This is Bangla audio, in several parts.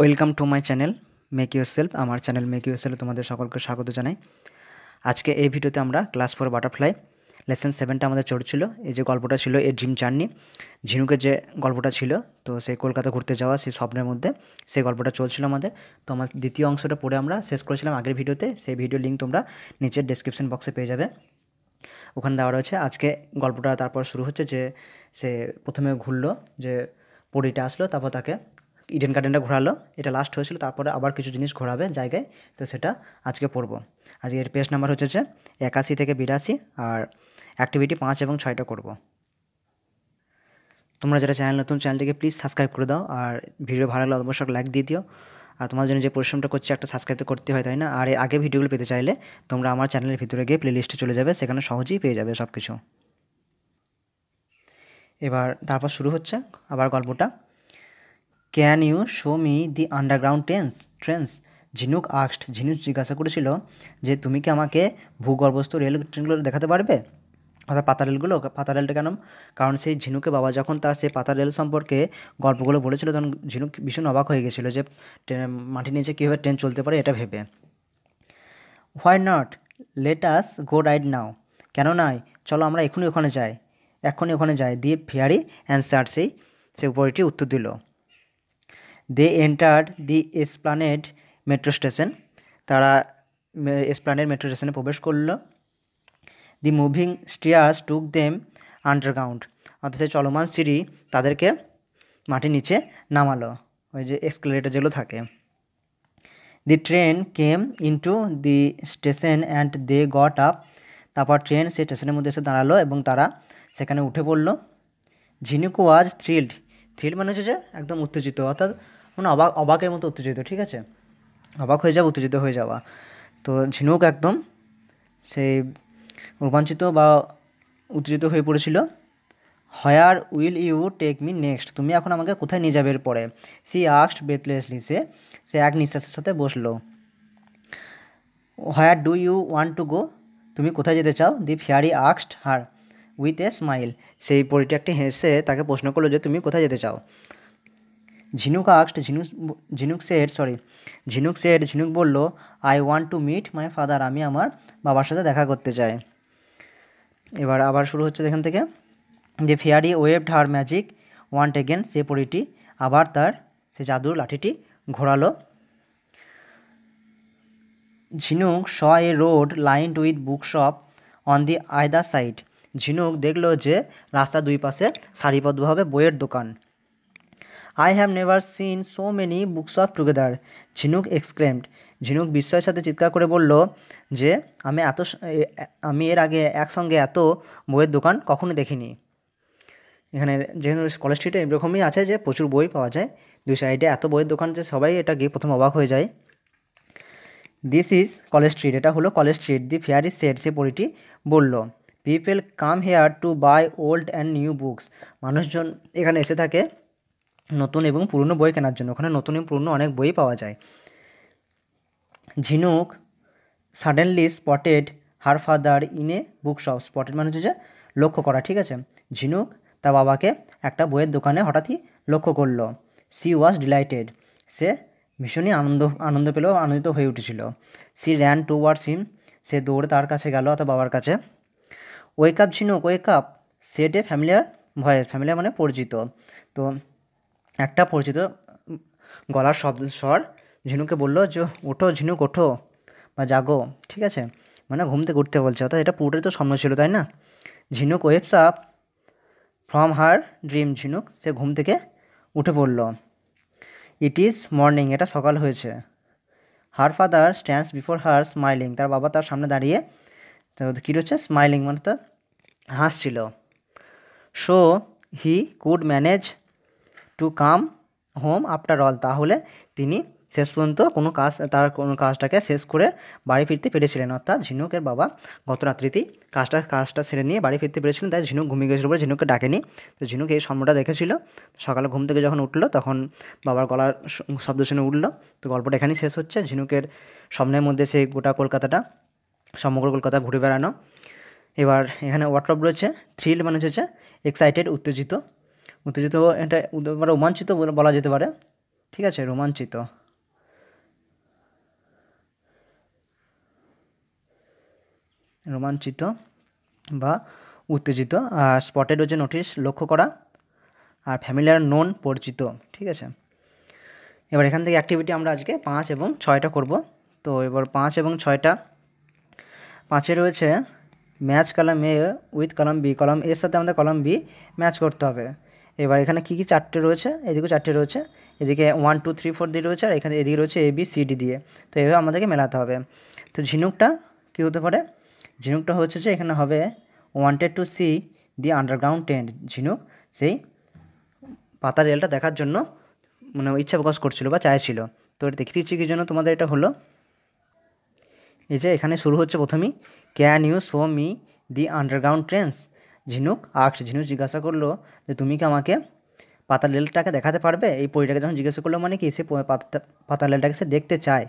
welcome to my channel make yourself আমার চ্যানেল মেক ইউর সেলফ তোমাদের সকলকে স্বাগত জানাই আজকে এই ভিডিওতে আমরা ক্লাস ফোর বাটারফ্লাই লেসেন সেভেনটা আমাদের চড়ছিল এই যে গল্পটা ছিল এর ড্রিম জার্নি ঝিনুকের যে গল্পটা ছিল তো সেই কলকাতা ঘুরতে যাওয়া সেই স্বপ্নের মধ্যে সেই গল্পটা চলছিল আমাদের তো আমার দ্বিতীয় অংশটা পড়ে আমরা শেষ করেছিলাম আগের ভিডিওতে সেই ভিডিও লিঙ্ক তোমরা নিচের ডেসক্রিপশন বক্সে পেয়ে যাবে ওখানে দেওয়া রয়েছে আজকে গল্পটা তারপর শুরু হচ্ছে যে সে প্রথমে ঘুরলো যে পরিটা আসলো তারপর তাকে ইডেন গার্ডেনটা ঘোরালো এটা লাস্ট হয়েছিল তারপরে আবার কিছু জিনিস ঘোরাবে জায়গায় তো সেটা আজকে পড়ব আজকে এর পেজ নাম্বার হচ্ছে যে একাশি থেকে বিরাশি আর অ্যাক্টিভিটি পাঁচ এবং ছয়টা করব তোমরা যারা চ্যানেল নতুন চ্যানেলটিকে প্লিজ সাবস্ক্রাইব করে দাও আর ভিডিও ভালো লাগলে অবশ্যই লাইক দিয়ে দিও আর তোমার জন্য যে পরিশ্রমটা করছে একটা সাবস্ক্রাইব তো করতে হয় তাই না আর আগে ভিডিওগুলো পেতে চাইলে তোমরা আমার চ্যানেলের ভিতরে গিয়ে প্লেলিস্টে চলে যাবে সেখানে সহজেই পেয়ে যাবে সব কিছু এবার তারপর শুরু হচ্ছে আবার গল্পটা can you show me the underground trains trains Jhinuk asked Jhinuk জিজ্ঞাসা করেছিল যে তুমি কি আমাকে ভূগর্ভস্থ রেল ট্রেনগুলো দেখাতে পারবে অর্থাৎ পাতা রেলগুলো পাতা রেলটা কেন কারণ সেই ঝিনুকে বাবা যখন তার সেই পাতা রেল সম্পর্কে গল্পগুলো বলেছিল তখন ঝিনুক ভীষণ অবাক হয়ে গেছিলো যে ট্রেন মাটির নিচে কীভাবে ট্রেন চলতে পারে এটা ভেবে why not let us go ride now কেন নয় চলো আমরা এখনই ওখানে যাই এখনই ওখানে যাই দিয়ে ফেয়ারি অ্যান্সার সেই সে উপরটি উত্তর দিল they entered the Esplanade metro station তারা এসপ্লানেড মেট্রো স্টেশনে প্রবেশ করল the moving stairs took them underground অর্থাৎ সেই চলমান সিঁড়ি তাদেরকে মাটির নিচে নামালো ওই যে এক্সকেলেটার যেগুলো থাকে the train came into the station and they got up তারপর ট্রেন সেই স্টেশনের মধ্যে এসে দাঁড়ালো এবং তারা সেখানে উঠে পড়লো ঝিনুক ওয়াজ থ্রিল্ড থ্রিল্ড মানে হচ্ছে যে একদম উত্তেজিত অর্থাৎ মানে অবাক অবাকের মতো উত্তেজিত ঠিক আছে অবাক হয়ে যাওয়া উত্তেজিত হয়ে যাওয়া তো ঝিনুক একদম সেই রোমাঞ্চিত বা উত্তেজিত হয়ে পড়েছিল where will you take me next তুমি এখন আমাকে কোথায় নিয়ে যাবে এরপরে সি আস্ট বেথলেসলি সে সে এক নিঃশ্বাসের সাথে বসলো where do you want to go তুমি কোথায় যেতে চাও দি ফিয়ারি আক্সড হার উইথ এ স্মাইল সেই পরিটি একটি হেসে তাকে প্রশ্ন করলো যে তুমি কোথায় যেতে চাও ঝিনুক আক্সড ঝিনুক ঝিনুক শের সরি ঝিনুক শের ঝিনুক বলল I want to meet my father আমি আমার বাবার সাথে দেখা করতে চাই এবার আবার শুরু হচ্ছে এখান থেকে যে fairy waved her magic wand again সে পরিটি আবার তার সে জাদুর লাঠিটি ঘোরালো Jhinuk saw a road lined with book shop on the either side Jhinuk দেখলো যে রাস্তা দুই পাশে সারিবদ্ধভাবে বইয়ের দোকান I have never seen so many books of together Jhinuk exclaimed Jhinuk বিস্ময়ের সাথে চিৎকার করে বলল যে আমি এত আমি এর আগে একসঙ্গে এত বইয়ের দোকান কখনো দেখিনি এখানে যেখানে কলেজ স্ট্রিটে এরকমই আছে যে প্রচুর বই পাওয়া যায় দুই সাইডে এত বইয়ের দোকান যে সবাই এটা গিয়ে প্রথম অবাক হয়ে যায় দিস ইজ কলেজ স্ট্রিট এটা হলো College Street the fair is set সে পরিটি বলল people come here to buy old and new books মানুষজন এখানে এসে থাকে নতুন এবং পুরনো বই কেনার জন্য ওখানে নতুন এবং পুরনো অনেক বই পাওয়া যায় Jhinuk suddenly spotted her father in a book shop spotted মানে হচ্ছে যে লক্ষ্য করা ঠিক আছে ঝিনুক তার বাবাকে একটা বইয়ের দোকানে হঠাৎই লক্ষ্য করলো সি ওয়াজ ডিলাইটেড সে ভীষণই আনন্দ আনন্দ পেল আনন্দিত হয়ে উঠেছিল she ran towards him সে দৌড়ে তার কাছে গেল অর্থাৎ বাবার কাছে wake up Jhinuk wake up said a familiar voice familiar মানে পরিচিত তো একটা পরিচিত গলার শব্দ স্বর ঝিনুকে বলল যে ওঠো ঝিনুক ওঠো বা জাগো ঠিক আছে মানে ঘুম থেকে উঠতে বলছে অর্থাৎ এটা পুরোটাই তো স্বপ্ন ছিল তাই না Jhinuk wakes up from her dream Jhinuk সে ঘুম থেকে উঠে পড়ল ইট ইজ মর্নিং এটা সকাল হয়েছে her father stands before her smiling তার বাবা তার সামনে দাঁড়িয়ে কী হচ্ছে স্মাইলিং মানে তার হাসছিল so he could manage to come home after all তাহলে তিনি শেষ পর্যন্ত কোনো কাজ তার কোনো কাজটাকে শেষ করে বাড়ি ফিরতে পেরেছিলেন অর্থাৎ ঝিনুকের বাবা গত রাত্রিতেই কাজটা কাজটা সেরে নিয়ে বাড়ি ফিরতে পেরেছিলেন তাই ঝিনুক ঘুমিয়ে গেছিল বলে ঝিনুককে ডাকেনি তো ঝিনুক এই স্বপ্নটা দেখেছিল সকালে ঘুম থেকে যখন উঠলো তখন বাবার গলার শব্দ শুনে উঠলো তো গল্পটা এখানেই শেষ হচ্ছে ঝিনুকের স্বপ্নের মধ্যে সেই গোটা কলকাতাটা সমগ্র কলকাতা ঘুরে বেড়ানো এবার এখানে ওয়াটার রয়েছে থ্রিল মানে হচ্ছে এক্সাইটেড উত্তেজিত উত্তেজিত এটা মানে রোমাঞ্চিত বলা যেতে পারে ঠিক আছে রোমাঞ্চিত রোমাঞ্চিত বা উত্তেজিত আর স্পটেড হচ্ছে নোটিশ লক্ষ্য করা আর ফ্যামিলিয়ার নন পরিচিত ঠিক আছে এবার এখান থেকে অ্যাক্টিভিটি আমরা আজকে পাঁচ এবং ছয়টা করব তো এবার পাঁচ এবং ছয়টা পাঁচে রয়েছে match column A with column B column এর সাথে আমাদের কলাম বি ম্যাচ করতে হবে এবার এখানে কী কী চারটে রয়েছে এদিকেও চারটে রয়েছে এদিকে ওয়ান টু থ্রি ফোর দিয়ে রয়েছে আর এখানে এদিকে রয়েছে এ বি সি ডি দিয়ে তো এভাবে আমাদেরকে মেলাতে হবে তো ঝিনুকটা কী হতে পারে ঝিনুকটা হচ্ছে যে এখানে হবে wanted to see the underground tent Jhinuk সেই পাতা রেলটা দেখার জন্য মানে ইচ্ছা প্রকাশ করছিল বা চাইছিল তো এটা দেখতে ইচ্ছে কি জন্য তোমাদের এটা হলো এই যে এখানে শুরু হচ্ছে প্রথমেই can you show me the underground trains Jhinuk আক্স ঝিনুক জিজ্ঞাসা করলো যে তুমি কি আমাকে পাতা লেলটাকে দেখাতে পারবে এই পরীটাকে যখন জিজ্ঞাসা করলো মানে কি সে পাতা লেলটাকে সে দেখতে চায়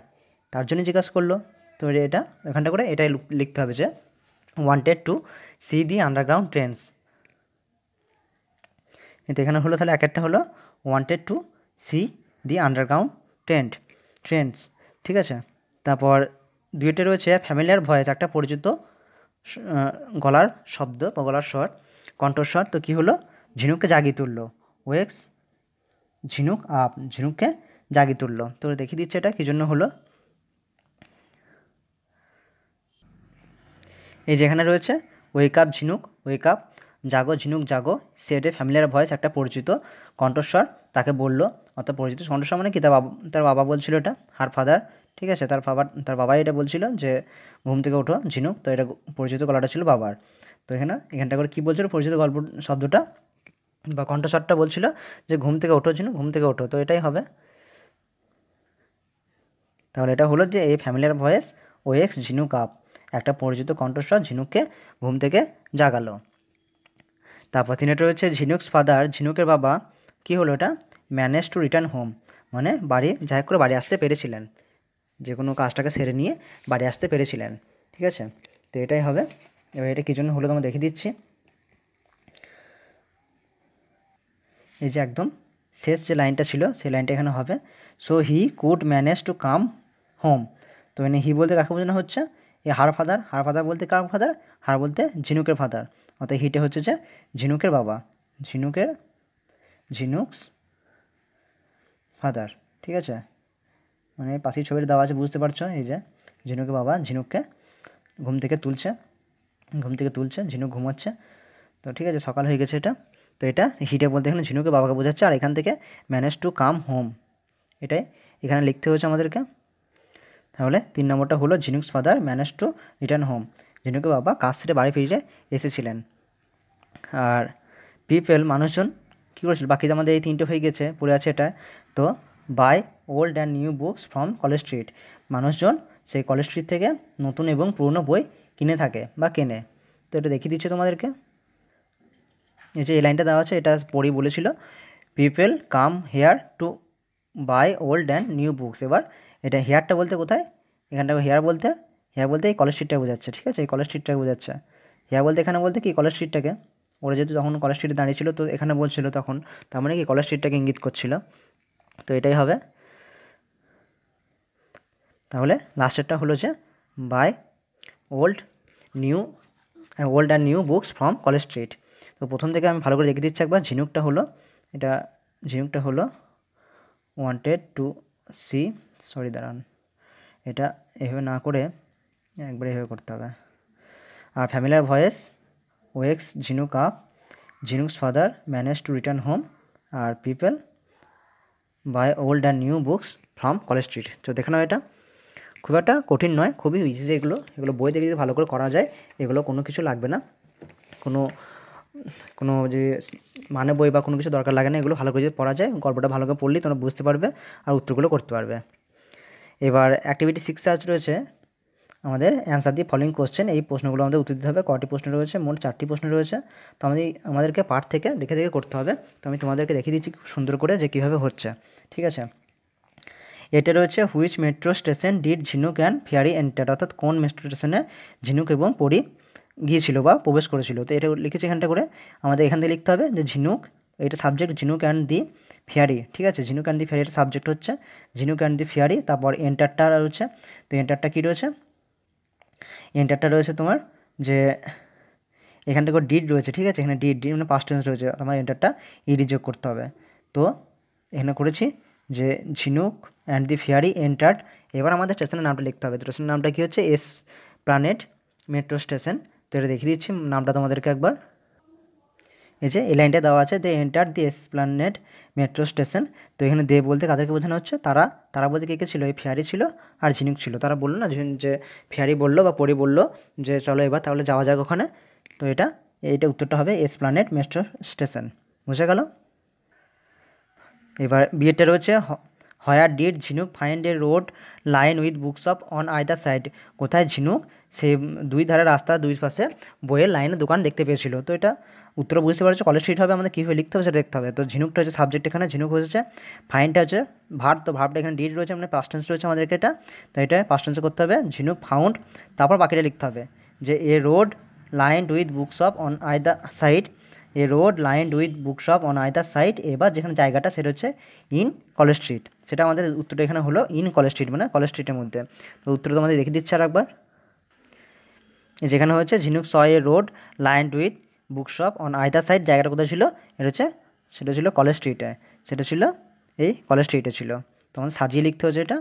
তার জন্য জিজ্ঞাসা করলো তো এটা এখানটা করে এটাই লিখতে হবে যে wanted to see the underground trains কিন্তু এখানে হলো তাহলে এক একটা হলো wanted to see the underground trend trends ঠিক আছে তারপর দুইটা রয়েছে ফ্যামিলিয়ার ভয়েস একটা পরিচিত গলার শব্দ বা গলার স্বর কণ্ঠস্বর তো কি হলো ঝিনুককে জাগিয়ে তুললো ওয়েক্স ঝিনুক আপ ঝিনুককে জাগিয়ে তুললো তো দেখিয়ে দিচ্ছে এটা কী জন্য হলো এই যেখানে রয়েছে ওয়েক আপ ঝিনুক ওয়েক আপ জাগো ঝিনুক জাগো সেটে ফ্যামিলিয়ার ভয়েস একটা পরিচিত কণ্ঠস্বর তাকে বললো অর্থাৎ পরিচিত কণ্ঠস্বর মানে কি তার বাবা তার বাবা বলছিল এটা হার ফাদার ঠিক আছে তার বাবার তার বাবাই এটা বলছিল যে ঘুম থেকে উঠো ঝিনুক তো এটা পরিচিত গলাটা ছিল বাবার তো এখানে এখানটা করে কী বলছিল পরিচিত গল্প শব্দটা বা কণ্ঠস্বরটা বলছিল যে ঘুম থেকে ওঠো ঝিনুক ঘুম থেকে ওঠো তো এটাই হবে তাহলে এটা হলো যে এই ফ্যামিলিয়ার ভয়েস ও এক্স ঝিনুক আপ একটা পরিচিত কণ্ঠস্বর ঝিনুককে ঘুম থেকে জাগালো তারপর তিনি এটা রয়েছে ঝিনুকস ফাদার ঝিনুকের বাবা কি হলো এটা ম্যানেজ টু রিটার্ন হোম মানে বাড়ি যাই করে বাড়ি আসতে পেরেছিলেন যে কোনো কাজটাকে সেরে নিয়ে বাড়ি আসতে পেরেছিলেন ঠিক আছে তো এটাই হবে এবার এটা কী জন্য হলো তোমার দেখিয়ে দিচ্ছি এই যে একদম শেষ যে লাইনটা ছিল সেই লাইনটা এখানে হবে so he could manage to come home তো মানে হি বলতে কাকে বোঝানো হচ্ছে এই হার ফাদার হার ফাদার বলতে কার ফাদার হার বলতে ঝিনুকের ফাদার অর্থাৎ হিটে হচ্ছে যে ঝিনুকের বাবা ঝিনুকের ঝিনুকস ফাদার ঠিক আছে মানে পাখির ছবির দেওয়া আছে বুঝতে পারছো এই যে ঝিনুকে বাবা ঝিনুককে ঘুম থেকে তুলছে ঘুম থেকে তুলছে ঝিনুক ঘুমাচ্ছে তো ঠিক আছে সকাল হয়ে গেছে এটা তো এটা হিটে বলতে এখানে ঝিনুকের বাবাকে বোঝাচ্ছে আর এখান থেকে ম্যানেজ টু কাম হোম এটাই এখানে লিখতে হয়েছে আমাদেরকে তাহলে তিন নম্বরটা হলো Jhinuk's father manage to return home ঝিনুকের বাবা কাজ সেরে বাড়ি ফিরে এসেছিলেন আর পিপেল মানুষজন কী করেছিল বাকি আমাদের এই তিনটে হয়ে গেছে পড়ে আছে এটা তো buy old and new books from college Street মানুষজন সেই কলেজ স্ট্রিট থেকে নতুন এবং পুরনো বই কিনে থাকে বা কেনে তো এটা দেখিয়ে দিচ্ছে তোমাদেরকে এই যে এই লাইনটা দেওয়া আছে এটা পড়ি বলেছিল people come here to buy old and new books এবার এটা হেয়ারটা বলতে কোথায় এখানটা হেয়ার বলতে হেয়ার বলতে এই কলেজ স্ট্রিটটা বোঝাচ্ছে ঠিক আছে এই কলেজ স্ট্রিটটাকে বোঝাচ্ছে হেয়ার বলতে এখানে বলতে কি কলেজ স্ট্রিটটাকে ওরা যেহেতু তখন কলেজ স্ট্রিটে দাঁড়িয়েছিল তো এখানে বলছিল তখন তার মানে কি কলেজ স্ট্রিটটাকে ইঙ্গিত করছিল তো এটাই হবে তাহলে লাস্টেরটা হলো যে by old new old and new books from college Street তো প্রথম থেকে আমি ভালো করে দেখে দিচ্ছি একবার ঝিনুকটা হলো এটা ঝিনুকটা হলো ওয়ান্টেড টু সি সরি দাঁড়ান এটা এভাবে না করে একবারে এভাবে করতে হবে আর familiar voice wakes Jhinuk up Jhinuk's father manage to return home আর people by old and new books from college Street তো দেখে নাও এটা খুব একটা কঠিন নয় খুবই ইজি এগুলো এগুলো বই দেখে যদি ভালো করে করা যায় এগুলো কোনো কিছু লাগবে না কোনো কোনো যে মানে বই বা কোনো কিছু দরকার লাগে না এগুলো ভালো করে যদি পড়া যায় গল্পটা ভালো করে পড়লেই তোমরা বুঝতে পারবে আর উত্তরগুলো করতে পারবে এবার অ্যাক্টিভিটি সিক্স আজ রয়েছে আমাদের অ্যান্সার দিয়ে ফলোয়িং কোশ্চেন এই প্রশ্নগুলো আমাদের উত্তর দিতে হবে কটি প্রশ্ন রয়েছে মোট চারটি প্রশ্ন রয়েছে তো আমাদের আমাদেরকে পার্ট থেকে দেখে দেখে করতে হবে তো আমি তোমাদেরকে দেখিয়ে দিচ্ছি সুন্দর করে যে কীভাবে হচ্ছে ঠিক আছে এটা রয়েছে which metro station did Jhinuk and fiery enter অর্থাৎ কোন মেট্রো স্টেশনে ঝিনুক এবং পরি গিয়েছিল বা প্রবেশ করেছিল তো এটা লিখেছে এখানটা করে আমাদের এখান থেকে লিখতে হবে যে ঝিনুক এটা সাবজেক্ট ঝিনুক অ্যান্ড দি ফিয়ারি ঠিক আছে ঝিনুক অ্যান্ড দি ফিয়ারির সাবজেক্ট হচ্ছে ঝিনুক অ্যান্ড দি ফিয়ারি তারপর এন্টারটা রয়েছে তো এন্টারটা কী রয়েছে এন্টারটা রয়েছে তোমার যে এখানটা থেকে ডিড রয়েছে ঠিক আছে এখানে ডিড ডিড মানে পাস্ট টেন্স রয়েছে তোমার এন্টারটা ইডি যোগ করতে হবে তো এখানে করেছি যে ঝিনুক অ্যান্ড দি ফিয়ারি এন্টার্ড এবার আমাদের স্টেশনের নামটা লিখতে হবে স্টেশনের নামটা কী হচ্ছে এস প্ল্যানেট মেট্রো স্টেশন তো এটা দেখিয়ে দিচ্ছি নামটা তোমাদেরকে একবার এই যে এই লাইনটা দেওয়া আছে they enter the planet metro station তো এখানে দে বলতে কাদেরকে বোঝানো হচ্ছে তারা তারা বলতে কে কে ছিল এই ফেয়ারি ছিল আর ঝিনুক ছিল তারা বললো না যে ফেয়ারি বললো বা পরি বললো যে চলো এবার তাহলে যাওয়া যাক ওখানে তো এটা এইটা উত্তরটা হবে এস প্ল্যানেট মেট্রো স্টেশন বুঝে গেল এবার বিয়েটা রয়েছে where did Jhinuk find a road line with book shop on either side কোথায় ঝিনুক সে দুই ধারে রাস্তার দুই পাশে বইয়ের লাইনে দোকান দেখতে পেয়েছিল তো এটা উত্তর বুঝতে পারছো কলেজ স্ট্রিট হবে আমাদের কীভাবে লিখতে হবে সেটা দেখতে হবে তো ঝিনুকটা হচ্ছে সাবজেক্ট এখানে ঝিনুক হয়েছে ফাইনটা হচ্ছে ভার তো ভাবটা এখানে ডিড রয়েছে মানে পাস্টেন্স রয়েছে আমাদেরকে এটা তো এটা পাস্টেন্সে করতে হবে ঝিনুক ফাউন্ড তারপর বাকিটা লিখতে হবে যে a road line with book shop on either side a road line with bookshop on either side এবার যেখানে জায়গাটা সেটা হচ্ছে ইন কলেজ স্ট্রিট সেটা আমাদের উত্তরটা এখানে হলো ইন কলেজ স্ট্রিট মানে কলেজ স্ট্রিটের মধ্যে তো উত্তর তোমাদের দেখে দিচ্ছে আর একবার যেখানে হচ্ছে ঝিনুক সয়ে road line with bookshop on either side জায়গাটা কোথায় ছিল এটা হচ্ছে সেটা ছিল কলেজ স্ট্রিটে সেটা ছিল এই কলেজ স্ট্রিটে ছিল তখন সাজিয়ে লিখতে হচ্ছে এটা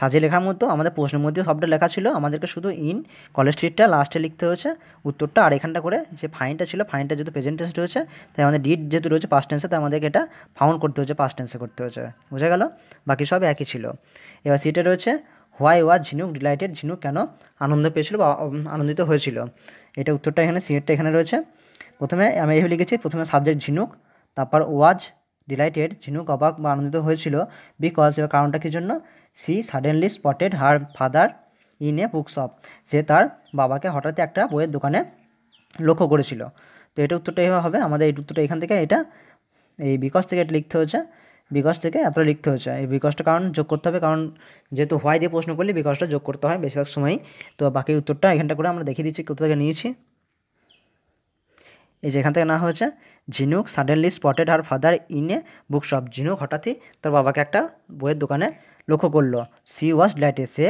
সাজিয়ে লেখার মতো আমাদের প্রশ্নের মধ্যে সবটা লেখা ছিল আমাদেরকে শুধু ইন কলেজ স্ট্রিটটা লাস্টে লিখতে হয়েছে উত্তরটা আর এখানটা করে যে ফাইনটা ছিল ফাইনটা যেহেতু প্রেজেন্ট টেস্ট রয়েছে তাই আমাদের ডিট যেহেতু রয়েছে পাস্ট টেন্সে তাই আমাদেরকে এটা ফাউন্ড করতে হচ্ছে পাস্ট টেন্সে করতে হচ্ছে বোঝা গেল বাকি সব একই ছিল এবার সিটে রয়েছে হোয়াই ওয়া ঝিনুক ডিলাইটেড ঝিনুক কেন আনন্দ পেয়েছিল বা আনন্দিত হয়েছিল এটা উত্তরটা এখানে সিনেটটা এখানে রয়েছে প্রথমে আমি এইভাবে লিখেছি প্রথমে সাবজেক্ট ঝিনুক তারপর ওয়াজ ডিলাইটেড ঝিনুক অবাক বা আনন্দিত হয়েছিল বিকজ এবার কারণটা কী জন্য she suddenly spotted her father in a book shop সে তার বাবাকে হঠাৎ একটা বইয়ের দোকানে লক্ষ্য করেছিল তো এটা এভাবে হবে আমাদের এই উত্তরটা এখান থেকে এটা এই বিকজ থেকে এটা লিখতে হয়েছে বিকজ থেকে এতটা লিখতে হয়েছে এই বিকজটা কারণ যোগ করতে হবে কারণ যেহেতু হোয়াই দিয়ে প্রশ্ন করলে বিকজটা যোগ করতে হয় বেশিরভাগ সময়ই তো বাকি উত্তরটা এখানটা করে আমরা দেখিয়ে দিচ্ছি কোথা থেকে নিয়েছি এই যেখান থেকে না হয়েছে Jhinuk suddenly spotted her father in a book shop Jhinuk হঠাৎই তার বাবাকে একটা বইয়ের দোকানে লক্ষ্য করলো সি ওয়াজ ল্যাটে সে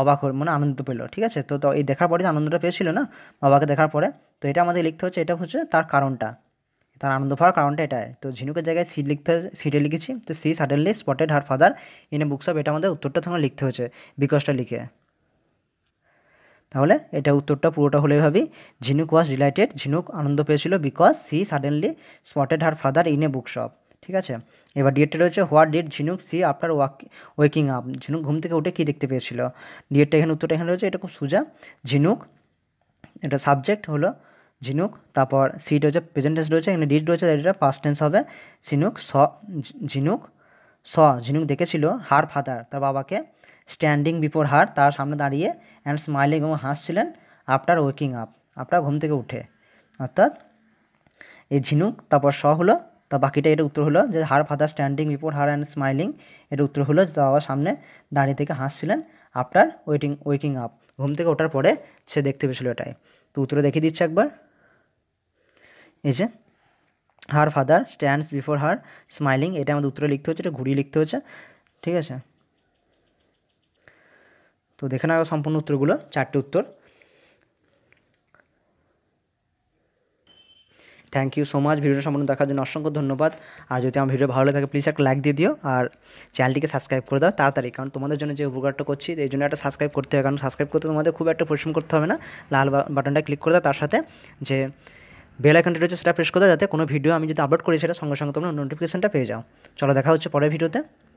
অবাক মানে আনন্দ পেলো ঠিক আছে তো এই দেখার পরে আনন্দটা পেয়েছিল না বাবাকে দেখার পরে তো এটা আমাদের লিখতে হচ্ছে এটা হচ্ছে তার কারণটা তার আনন্দ পাওয়ার কারণটা এটাই তো ঝিনুকের জায়গায় সিট লিখতে সিটে লিখেছি তো she suddenly spotted her father in a bookshop এটা আমাদের উত্তরটা তখন লিখতে হচ্ছে বিকজটা লিখে তাহলে এটা উত্তরটা পুরোটা হলে ভাবি ঝিনুক ওয়াজ রিলেটেড ঝিনুক আনন্দ পেয়েছিল because she suddenly spotted her father in a book shop ঠিক আছে এবার ডিএটটা রয়েছে what did Jhinuk see after walk waking up Jhinuk ঘুম থেকে উঠে কী দেখতে পেয়েছিল ডিএটটা এখানে উত্তরটা এখানে রয়েছে এটা খুব সোজা ঝিনুক এটা সাবজেক্ট হলো ঝিনুক তারপর সিট হচ্ছে প্রেজেন্টেন্স রয়েছে এখানে ডিড রয়েছে এটা ফার্স্ট টেন্স হবে ঝিনুক স ঝিনুক স ঝিনুক দেখেছিল হার ফাদার তার বাবাকে স্ট্যান্ডিং বিফোর হার তার সামনে দাঁড়িয়ে অ্যান্ড স্মাইলিং এবং হাসছিলেন আফটার ওয়েকিং আপ আফটার ঘুম থেকে উঠে অর্থাৎ এই ঝিনুক তারপর স হলো তা বাকিটা এটা উত্তর হলো যে her father standing before her and smiling এটা উত্তর হলো যে বাবা সামনে দাঁড়িয়ে থেকে হাসছিলেন আফটার ওয়েটিং ওয়েকিং আপ ঘুম থেকে ওঠার পরে সে দেখতে পেয়েছিল এটাই তো উত্তরে দেখিয়ে দিচ্ছে একবার এই যে her father stands before her smiling এটা আমাদের উত্তরে লিখতে হচ্ছে এটা ঘুরিয়ে লিখতে হচ্ছে ঠিক আছে তো দেখে নাও সম্পূর্ণ উত্তরগুলো চারটে উত্তর থ্যাংক ইউ সো মাচ ভিডিওটা সম্পূর্ণ দেখার জন্য অসংখ্য ধন্যবাদ আর যদি আমার ভিডিও ভালো লাগে থাকে প্লিজ একটা লাইক দিয়ে দিও আর চ্যানেলটিকে সাবস্ক্রাইব করে দাও তাড়াতাড়ি কারণ তোমাদের জন্য যে উপকারটা করছি এই জন্য একটা সাবস্ক্রাইব করতে হবে কারণ সাবস্ক্রাইব করতে তোমাদের খুব একটা পরিশ্রম করতে হবে না লাল বাটনটা ক্লিক করে দাও তার সাথে যে বেল আইকনটা রয়েছে সেটা প্রেস করে দাও যাতে কোনো ভিডিও আমি যদি আপলোড করি সেটা সঙ্গে সঙ্গে তোমরা নোটিফিকেশনটা পেয়ে যাও চলো দেখা হচ্ছে পরের ভিডিওতে